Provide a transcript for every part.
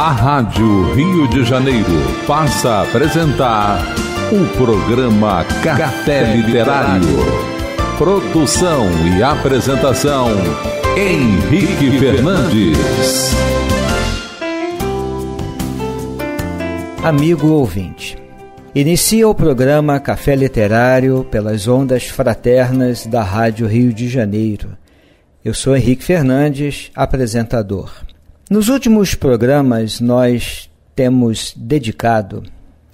A Rádio Rio de Janeiro passa a apresentar o programa Café Literário. Produção e apresentação Henrique Fernandes. Amigo ouvinte, inicia o programa Café Literário pelas ondas fraternas da Rádio Rio de Janeiro. Eu sou Henrique Fernandes, apresentador. Nos últimos programas, nós temos dedicado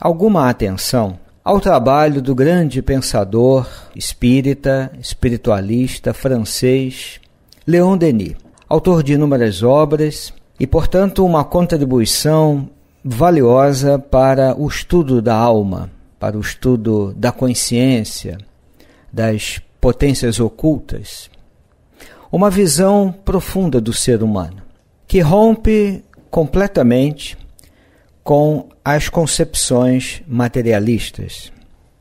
alguma atenção ao trabalho do grande pensador espírita, espiritualista francês Léon Denis, autor de inúmeras obras e, portanto, uma contribuição valiosa para o estudo da alma, para o estudo da consciência, das potências ocultas, uma visão profunda do ser humano que rompe completamente com as concepções materialistas.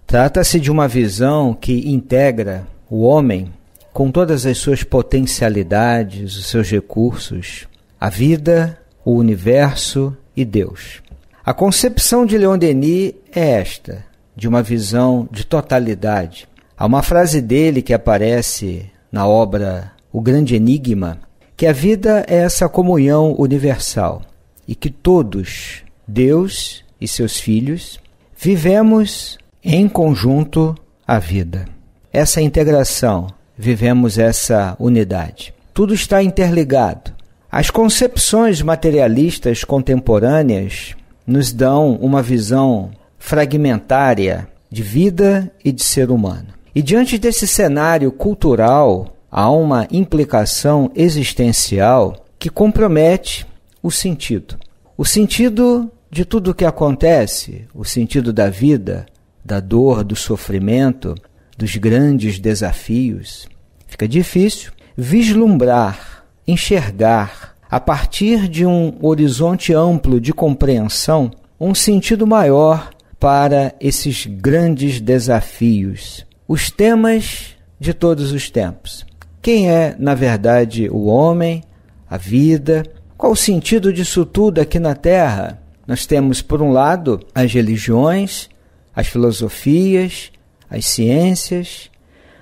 Trata-se de uma visão que integra o homem com todas as suas potencialidades, os seus recursos, a vida, o universo e Deus. A concepção de Leon Denis é esta, de uma visão de totalidade. Há uma frase dele que aparece na obra O Grande Enigma, que a vida é essa comunhão universal e que todos, Deus e seus filhos, vivemos em conjunto a vida. Essa integração, vivemos essa unidade. Tudo está interligado. As concepções materialistas contemporâneas nos dão uma visão fragmentária de vida e de ser humano. E diante desse cenário cultural há uma implicação existencial que compromete o sentido. O sentido de tudo o que acontece, o sentido da vida, da dor, do sofrimento, dos grandes desafios. Fica difícil vislumbrar, enxergar, a partir de um horizonte amplo de compreensão, um sentido maior para esses grandes desafios. Os temas de todos os tempos quem é, na verdade, o homem, a vida? Qual o sentido disso tudo aqui na Terra? Nós temos, por um lado, as religiões, as filosofias, as ciências,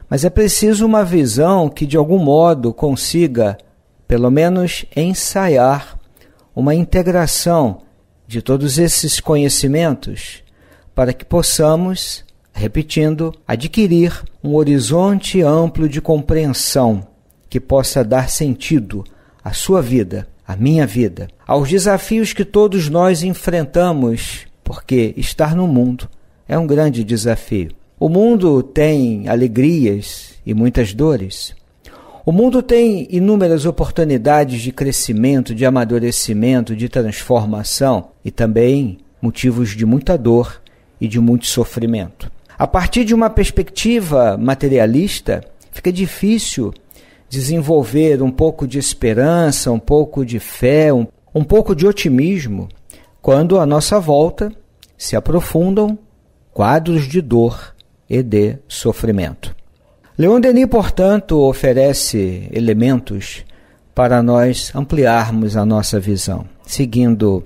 mas é preciso uma visão que, de algum modo, consiga, pelo menos, ensaiar uma integração de todos esses conhecimentos para que possamos Repetindo, adquirir um horizonte amplo de compreensão que possa dar sentido à sua vida, à minha vida, aos desafios que todos nós enfrentamos, porque estar no mundo é um grande desafio. O mundo tem alegrias e muitas dores. O mundo tem inúmeras oportunidades de crescimento, de amadurecimento, de transformação e também motivos de muita dor e de muito sofrimento. A partir de uma perspectiva materialista, fica difícil desenvolver um pouco de esperança, um pouco de fé, um, um pouco de otimismo, quando à nossa volta se aprofundam quadros de dor e de sofrimento. Leon Denis, portanto, oferece elementos para nós ampliarmos a nossa visão, seguindo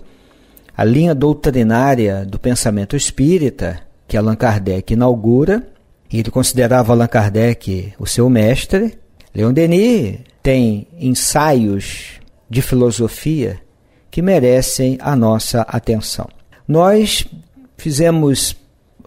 a linha doutrinária do pensamento espírita, que Allan Kardec inaugura. Ele considerava Allan Kardec o seu mestre. Leon Denis tem ensaios de filosofia que merecem a nossa atenção. Nós fizemos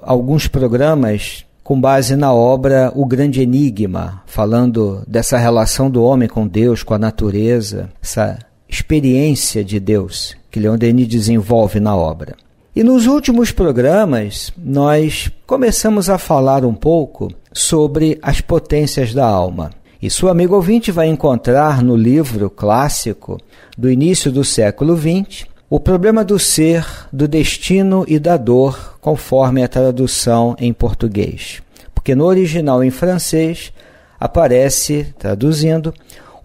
alguns programas com base na obra O Grande Enigma, falando dessa relação do homem com Deus, com a natureza, essa experiência de Deus que Leon Denis desenvolve na obra. E nos últimos programas, nós começamos a falar um pouco sobre as potências da alma. E seu amigo ouvinte vai encontrar no livro clássico do início do século XX o problema do ser, do destino e da dor, conforme a tradução em português. Porque no original em francês aparece, traduzindo,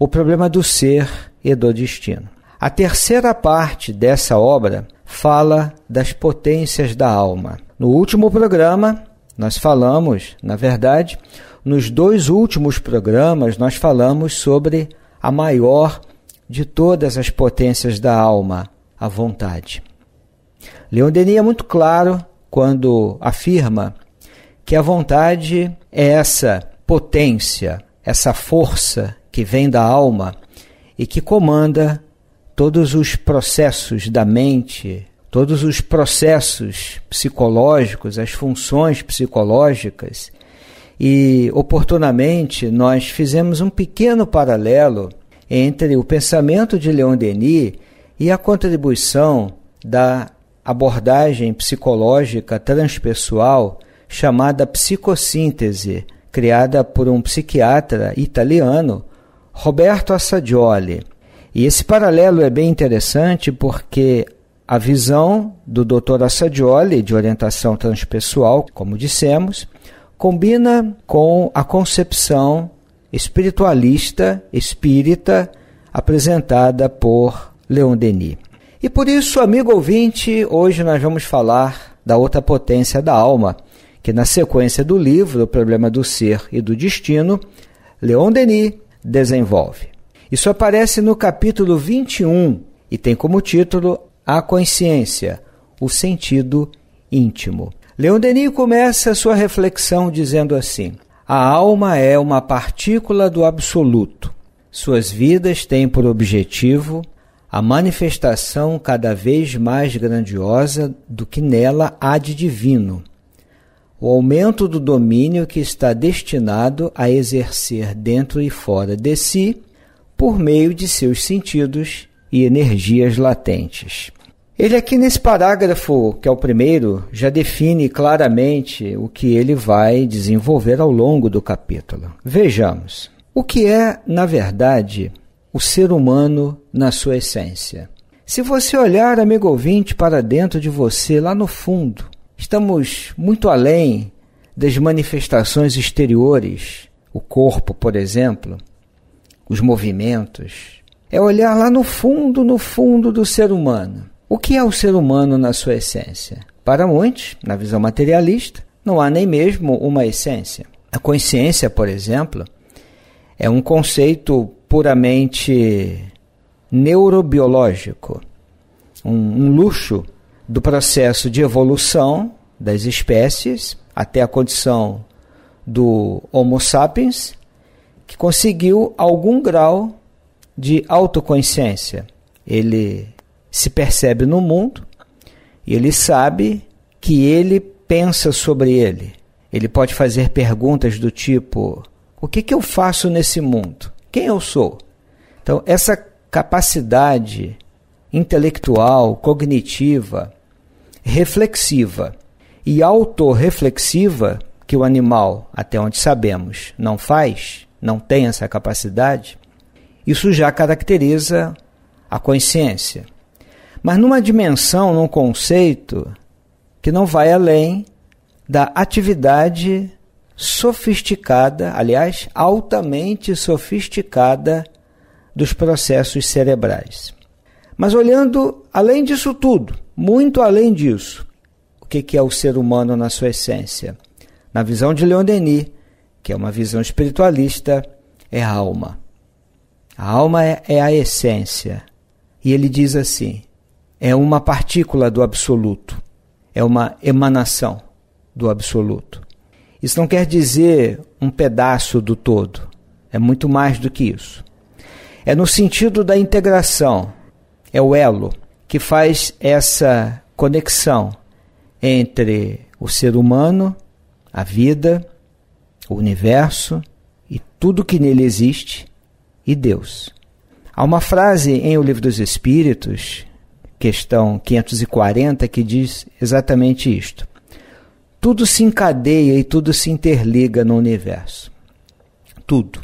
o problema do ser e do destino. A terceira parte dessa obra fala das potências da alma. No último programa, nós falamos, na verdade, nos dois últimos programas, nós falamos sobre a maior de todas as potências da alma, a vontade. Leon Denis é muito claro quando afirma que a vontade é essa potência, essa força que vem da alma e que comanda todos os processos da mente, todos os processos psicológicos, as funções psicológicas, e oportunamente nós fizemos um pequeno paralelo entre o pensamento de Leon Denis e a contribuição da abordagem psicológica transpessoal chamada psicossíntese, criada por um psiquiatra italiano, Roberto Assagioli. E esse paralelo é bem interessante porque a visão do Dr. Assadioli, de orientação transpessoal, como dissemos, combina com a concepção espiritualista, espírita, apresentada por Leon Denis. E por isso, amigo ouvinte, hoje nós vamos falar da outra potência da alma, que na sequência do livro O Problema do Ser e do Destino, Leon Denis desenvolve. Isso aparece no capítulo 21 e tem como título A Consciência, o Sentido Íntimo. Leon Denis começa sua reflexão dizendo assim: A alma é uma partícula do absoluto. Suas vidas têm por objetivo a manifestação cada vez mais grandiosa do que nela há de divino, o aumento do domínio que está destinado a exercer dentro e fora de si por meio de seus sentidos e energias latentes. Ele aqui nesse parágrafo, que é o primeiro, já define claramente o que ele vai desenvolver ao longo do capítulo. Vejamos. O que é, na verdade, o ser humano na sua essência? Se você olhar, amigo ouvinte, para dentro de você, lá no fundo, estamos muito além das manifestações exteriores, o corpo, por exemplo, os movimentos. É olhar lá no fundo, no fundo do ser humano. O que é o ser humano na sua essência? Para muitos, na visão materialista, não há nem mesmo uma essência. A consciência, por exemplo, é um conceito puramente neurobiológico, um, um luxo do processo de evolução das espécies até a condição do Homo sapiens, que conseguiu algum grau de autoconsciência. Ele se percebe no mundo e ele sabe que ele pensa sobre ele. Ele pode fazer perguntas do tipo: o que, que eu faço nesse mundo? Quem eu sou? Então, essa capacidade intelectual, cognitiva, reflexiva e autorreflexiva que o animal, até onde sabemos, não faz, não tem essa capacidade, isso já caracteriza a consciência. Mas numa dimensão, num conceito que não vai além da atividade sofisticada, aliás, altamente sofisticada dos processos cerebrais. Mas olhando além disso tudo, muito além disso, o que é o ser humano na sua essência? Na visão de Leon Denis, que é uma visão espiritualista, é a alma. A alma é, é a essência. E ele diz assim: é uma partícula do absoluto, é uma emanação do absoluto. Isso não quer dizer um pedaço do todo, é muito mais do que isso. É no sentido da integração, é o elo que faz essa conexão entre o ser humano, a vida o universo e tudo que nele existe e Deus. Há uma frase em O Livro dos Espíritos, questão 540, que diz exatamente isto: Tudo se encadeia e tudo se interliga no universo. Tudo.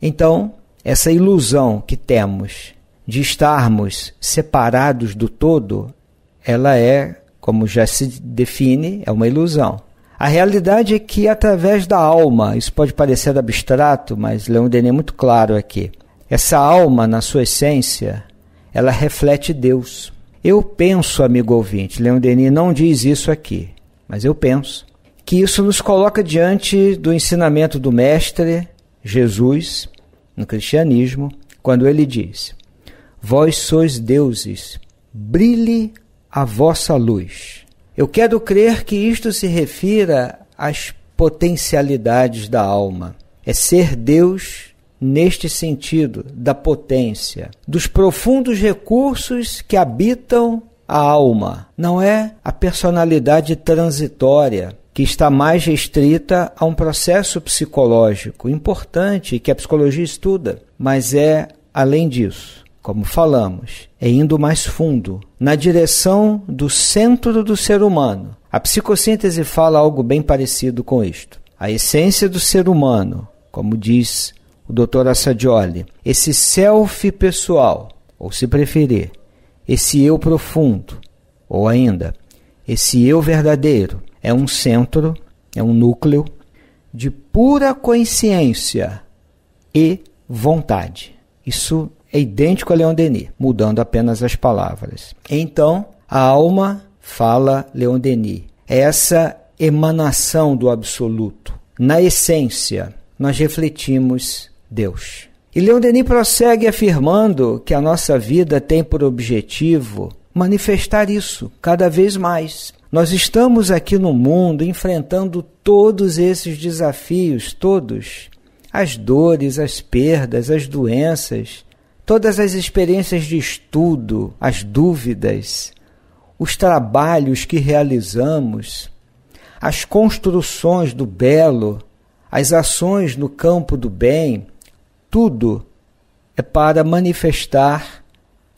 Então, essa ilusão que temos de estarmos separados do todo, ela é, como já se define, é uma ilusão. A realidade é que através da alma, isso pode parecer abstrato, mas Leon Denis é muito claro aqui. Essa alma, na sua essência, ela reflete Deus. Eu penso, amigo ouvinte, Leon Denis não diz isso aqui, mas eu penso que isso nos coloca diante do ensinamento do mestre Jesus no cristianismo, quando ele diz: Vós sois deuses, brilhe a vossa luz. Eu quero crer que isto se refira às potencialidades da alma. É ser Deus neste sentido da potência, dos profundos recursos que habitam a alma. Não é a personalidade transitória que está mais restrita a um processo psicológico importante que a psicologia estuda, mas é além disso como falamos, é indo mais fundo, na direção do centro do ser humano. A psicossíntese fala algo bem parecido com isto. A essência do ser humano, como diz o Dr. Assadioli, esse self pessoal, ou se preferir, esse eu profundo, ou ainda, esse eu verdadeiro, é um centro, é um núcleo de pura consciência e vontade. Isso é idêntico a Leon Denis, mudando apenas as palavras. Então, a alma fala Leon Denis. É essa emanação do absoluto. Na essência, nós refletimos Deus. E Leon Denis prossegue afirmando que a nossa vida tem por objetivo manifestar isso cada vez mais. Nós estamos aqui no mundo enfrentando todos esses desafios, todos. As dores, as perdas, as doenças, todas as experiências de estudo, as dúvidas, os trabalhos que realizamos, as construções do belo, as ações no campo do bem, tudo é para manifestar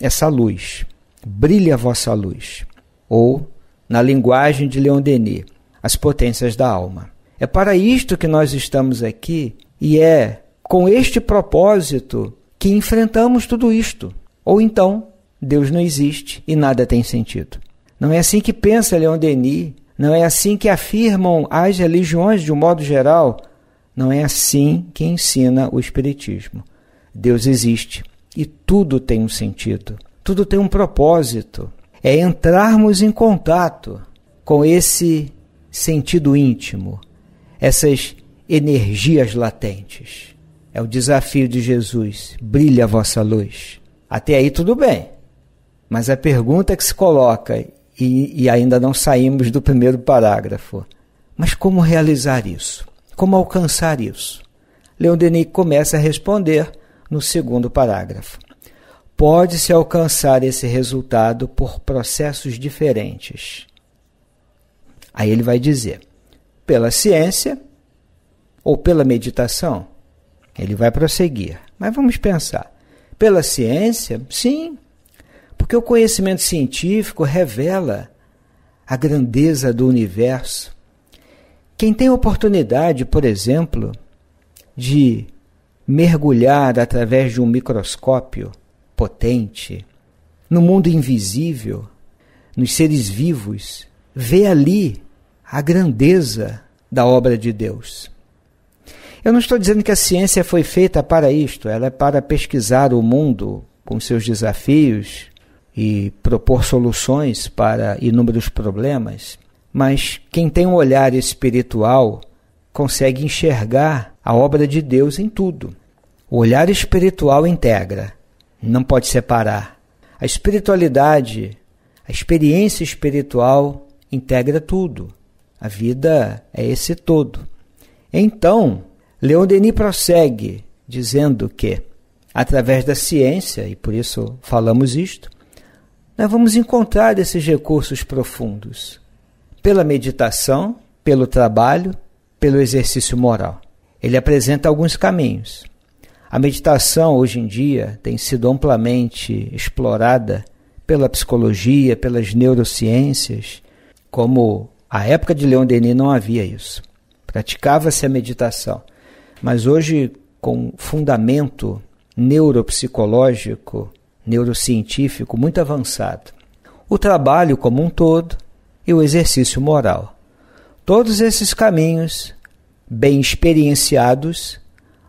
essa luz. Brilha a vossa luz. Ou, na linguagem de Leon Denis, as potências da alma. É para isto que nós estamos aqui e é com este propósito que enfrentamos tudo isto. Ou então, Deus não existe e nada tem sentido. Não é assim que pensa Leon Denis, não é assim que afirmam as religiões de um modo geral, não é assim que ensina o Espiritismo. Deus existe e tudo tem um sentido, tudo tem um propósito. É entrarmos em contato com esse sentido íntimo, essas energias latentes. É o desafio de Jesus: brilha a vossa luz. Até aí tudo bem. Mas a pergunta que se coloca, e, e ainda não saímos do primeiro parágrafo, mas como realizar isso? Como alcançar isso? Leon Denis começa a responder no segundo parágrafo. Pode-se alcançar esse resultado por processos diferentes. Aí ele vai dizer: pela ciência ou pela meditação? Ele vai prosseguir. Mas vamos pensar. Pela ciência, sim, porque o conhecimento científico revela a grandeza do universo. Quem tem oportunidade, por exemplo, de mergulhar através de um microscópio potente no mundo invisível, nos seres vivos, vê ali a grandeza da obra de Deus. Eu não estou dizendo que a ciência foi feita para isto, ela é para pesquisar o mundo com seus desafios e propor soluções para inúmeros problemas, mas quem tem um olhar espiritual consegue enxergar a obra de Deus em tudo. O olhar espiritual integra, não pode separar. A espiritualidade, a experiência espiritual integra tudo. A vida é esse todo. Então, Leon Denis prossegue dizendo que, através da ciência, e por isso falamos isto, nós vamos encontrar esses recursos profundos pela meditação, pelo trabalho, pelo exercício moral. Ele apresenta alguns caminhos. A meditação, hoje em dia, tem sido amplamente explorada pela psicologia, pelas neurociências, como a época de Leon Denis não havia isso. Praticava-se a meditação mas hoje, com fundamento neuropsicológico, neurocientífico muito avançado, o trabalho como um todo e o exercício moral. Todos esses caminhos, bem experienciados,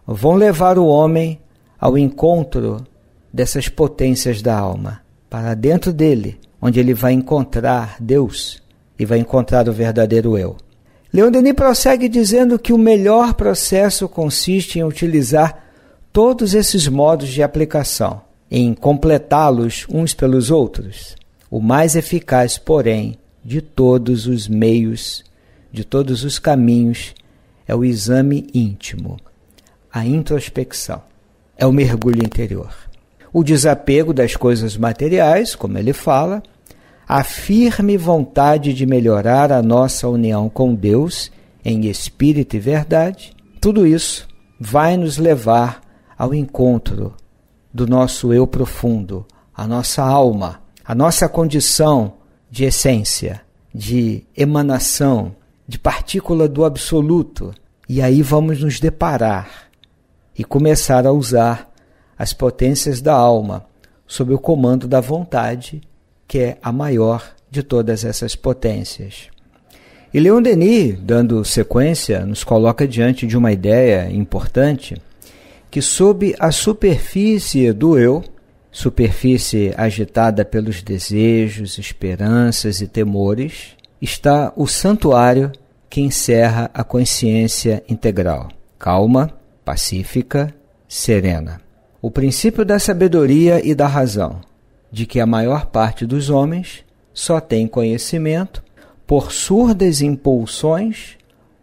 vão levar o homem ao encontro dessas potências da alma, para dentro dele, onde ele vai encontrar Deus e vai encontrar o verdadeiro eu. Leon Denis prossegue dizendo que o melhor processo consiste em utilizar todos esses modos de aplicação, em completá-los uns pelos outros. O mais eficaz, porém, de todos os meios, de todos os caminhos, é o exame íntimo, a introspecção, é o mergulho interior. O desapego das coisas materiais, como ele fala, a firme vontade de melhorar a nossa união com Deus em espírito e verdade, tudo isso vai nos levar ao encontro do nosso eu profundo, a nossa alma, a nossa condição de essência, de emanação, de partícula do absoluto. E aí vamos nos deparar e começar a usar as potências da alma sob o comando da vontade que é a maior de todas essas potências. E Leon Denis, dando sequência, nos coloca diante de uma ideia importante que, sob a superfície do eu, superfície agitada pelos desejos, esperanças e temores, está o santuário que encerra a consciência integral, calma, pacífica, serena. O princípio da sabedoria e da razão, de que a maior parte dos homens só tem conhecimento por surdas impulsões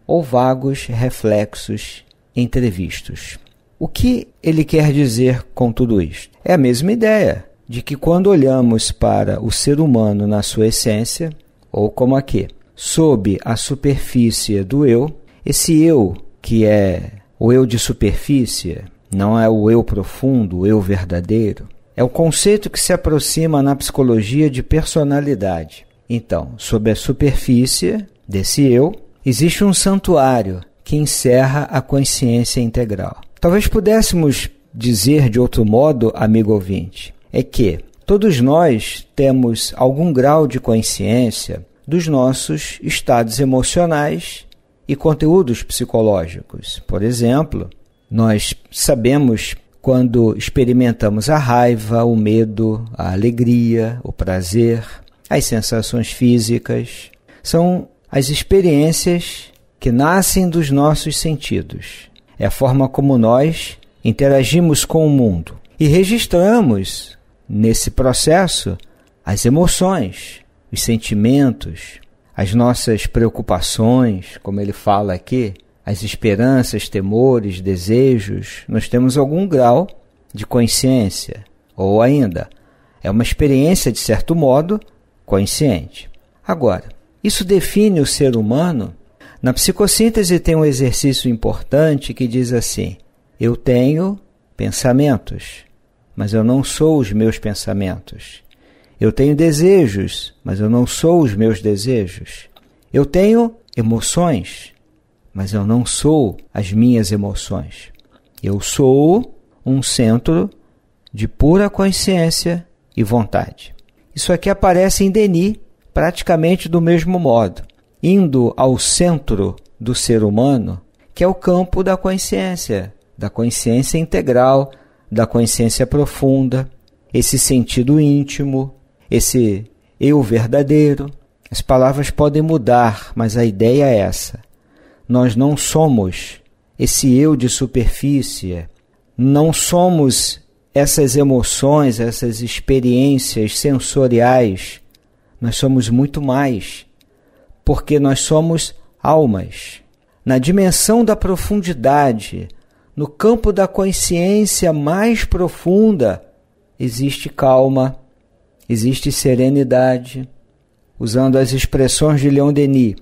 ou vagos reflexos entrevistos. O que ele quer dizer com tudo isto? É a mesma ideia de que quando olhamos para o ser humano na sua essência, ou como aqui, sob a superfície do eu, esse eu que é o eu de superfície, não é o eu profundo, o eu verdadeiro, é o conceito que se aproxima na psicologia de personalidade. Então, sob a superfície desse eu, existe um santuário que encerra a consciência integral. Talvez pudéssemos dizer de outro modo, amigo ouvinte, é que todos nós temos algum grau de consciência dos nossos estados emocionais e conteúdos psicológicos. Por exemplo, nós sabemos quando experimentamos a raiva, o medo, a alegria, o prazer, as sensações físicas. São as experiências que nascem dos nossos sentidos. É a forma como nós interagimos com o mundo e registramos nesse processo as emoções, os sentimentos, as nossas preocupações, como ele fala aqui, as esperanças, temores, desejos, nós temos algum grau de consciência, ou ainda, é uma experiência, de certo modo, consciente. Agora, isso define o ser humano? Na psicossíntese tem um exercício importante que diz assim: eu tenho pensamentos, mas eu não sou os meus pensamentos. Eu tenho desejos, mas eu não sou os meus desejos. Eu tenho emoções, mas eu não sou as minhas emoções. Eu sou um centro de pura consciência e vontade. Isso aqui aparece em Denis praticamente do mesmo modo, indo ao centro do ser humano, que é o campo da consciência, da consciência integral, da consciência profunda, esse sentido íntimo, esse eu verdadeiro. As palavras podem mudar, mas a ideia é essa. Nós não somos esse eu de superfície, não somos essas emoções, essas experiências sensoriais. Nós somos muito mais, porque nós somos almas. Na dimensão da profundidade, no campo da consciência mais profunda, existe calma, existe serenidade. Usando as expressões de Leon Denis,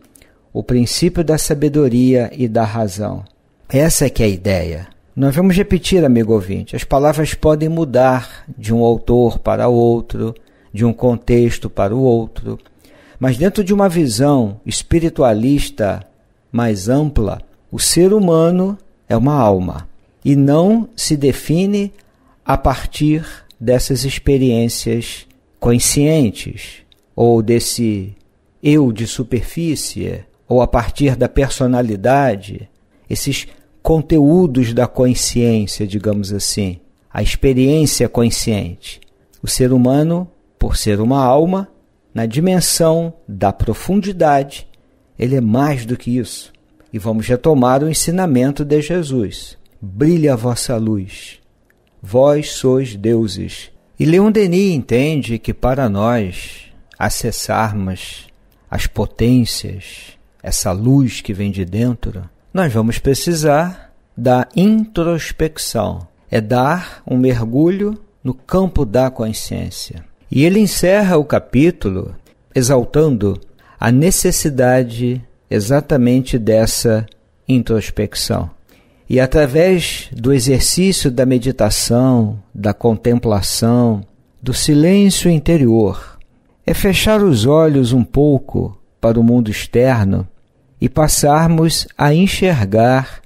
o princípio da sabedoria e da razão. Essa é que é a ideia. Nós vamos repetir, amigo ouvinte, as palavras podem mudar de um autor para outro, de um contexto para o outro, mas dentro de uma visão espiritualista mais ampla, o ser humano é uma alma e não se define a partir dessas experiências conscientes ou desse eu de superfície ou a partir da personalidade, esses conteúdos da consciência, digamos assim, a experiência consciente. O ser humano, por ser uma alma, na dimensão da profundidade, ele é mais do que isso. E vamos retomar o ensinamento de Jesus: brilha a vossa luz, vós sois deuses. E Leon Denis entende que para nós acessarmos as potências, essa luz que vem de dentro, nós vamos precisar da introspecção. É dar um mergulho no campo da consciência. E ele encerra o capítulo exaltando a necessidade exatamente dessa introspecção. E através do exercício da meditação, da contemplação, do silêncio interior, é fechar os olhos um pouco para o mundo externo e passarmos a enxergar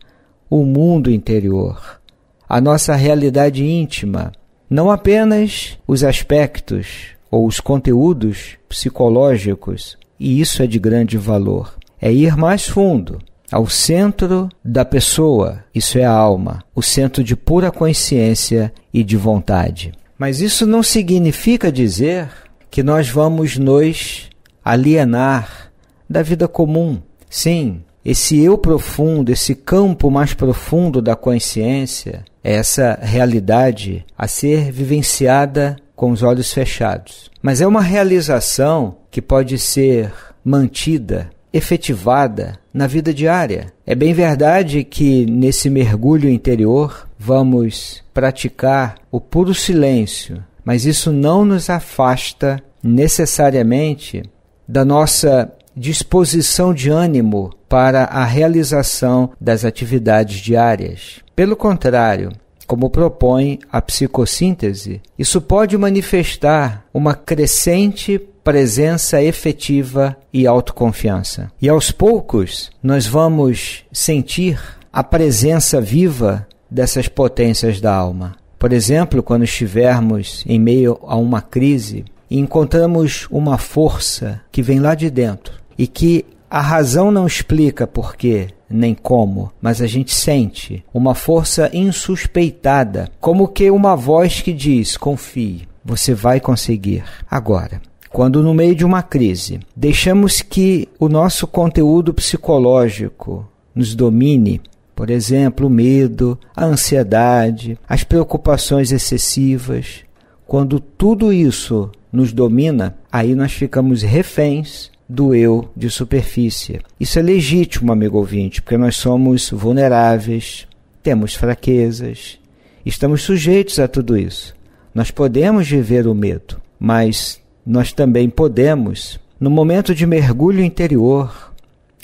o mundo interior, a nossa realidade íntima, não apenas os aspectos ou os conteúdos psicológicos, e isso é de grande valor. É ir mais fundo, ao centro da pessoa, isso é a alma, o centro de pura consciência e de vontade. Mas isso não significa dizer que nós vamos nos alienar da vida comum, Sim, esse eu profundo, esse campo mais profundo da consciência, é essa realidade a ser vivenciada com os olhos fechados. Mas é uma realização que pode ser mantida, efetivada na vida diária. É bem verdade que nesse mergulho interior vamos praticar o puro silêncio, mas isso não nos afasta necessariamente da nossa disposição de ânimo para a realização das atividades diárias. Pelo contrário, como propõe a psicossíntese, isso pode manifestar uma crescente presença efetiva e autoconfiança. E aos poucos, nós vamos sentir a presença viva dessas potências da alma. Por exemplo, quando estivermos em meio a uma crise e encontramos uma força que vem lá de dentro e que a razão não explica porquê nem como, mas a gente sente uma força insuspeitada, como que uma voz que diz: confie, você vai conseguir. Agora, quando no meio de uma crise deixamos que o nosso conteúdo psicológico nos domine, por exemplo, o medo, a ansiedade, as preocupações excessivas, quando tudo isso nos domina, aí nós ficamos reféns do eu de superfície. Isso é legítimo, amigo ouvinte, porque nós somos vulneráveis, temos fraquezas, estamos sujeitos a tudo isso. Nós podemos viver o medo, mas nós também podemos, no momento de mergulho interior,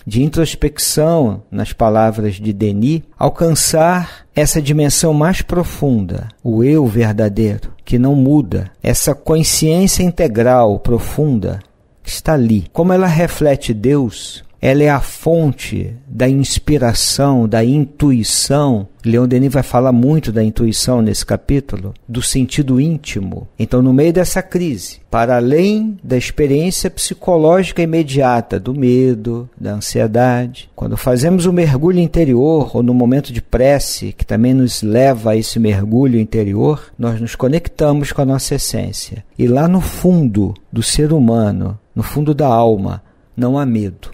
de introspecção, nas palavras de Denis, alcançar essa dimensão mais profunda, o eu verdadeiro, que não muda, essa consciência integral profunda que está ali. Como ela reflete Deus, ela é a fonte da inspiração, da intuição. Leon Denis vai falar muito da intuição nesse capítulo, do sentido íntimo. Então, no meio dessa crise, para além da experiência psicológica imediata do medo, da ansiedade, quando fazemos o um mergulho interior ou no momento de prece, que também nos leva a esse mergulho interior, nós nos conectamos com a nossa essência. E lá no fundo do ser humano, no fundo da alma, não há medo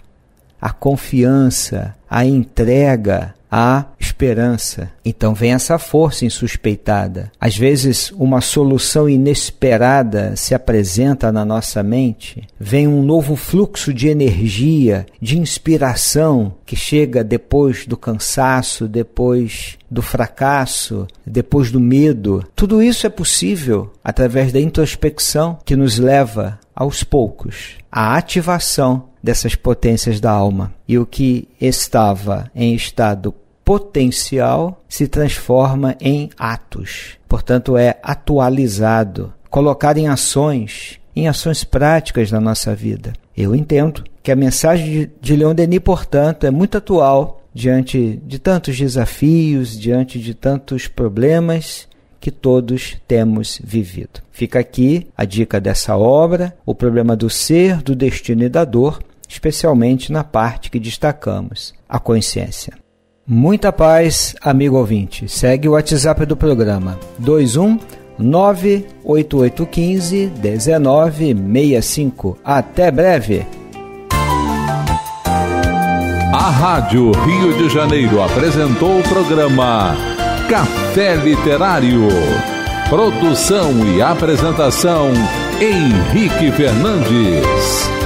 a confiança, a entrega, a esperança. Então vem essa força insuspeitada. Às vezes, uma solução inesperada se apresenta na nossa mente, vem um novo fluxo de energia, de inspiração que chega depois do cansaço, depois do fracasso, depois do medo. Tudo isso é possível através da introspecção que nos leva aos poucos à ativação dessas potências da alma. E o que estava em estado potencial se transforma em atos. Portanto, é atualizado, colocado em ações, em ações práticas na nossa vida. Eu entendo que a mensagem de Leon Denis, portanto, é muito atual diante de tantos desafios, diante de tantos problemas que todos temos vivido. Fica aqui a dica dessa obra, o problema do ser, do destino e da dor, especialmente na parte que destacamos, a consciência. Muita paz, amigo ouvinte. Segue o WhatsApp do programa 21 98815 1965. Até breve. A Rádio Rio de Janeiro apresentou o programa Café Literário. Produção e apresentação Henrique Fernandes.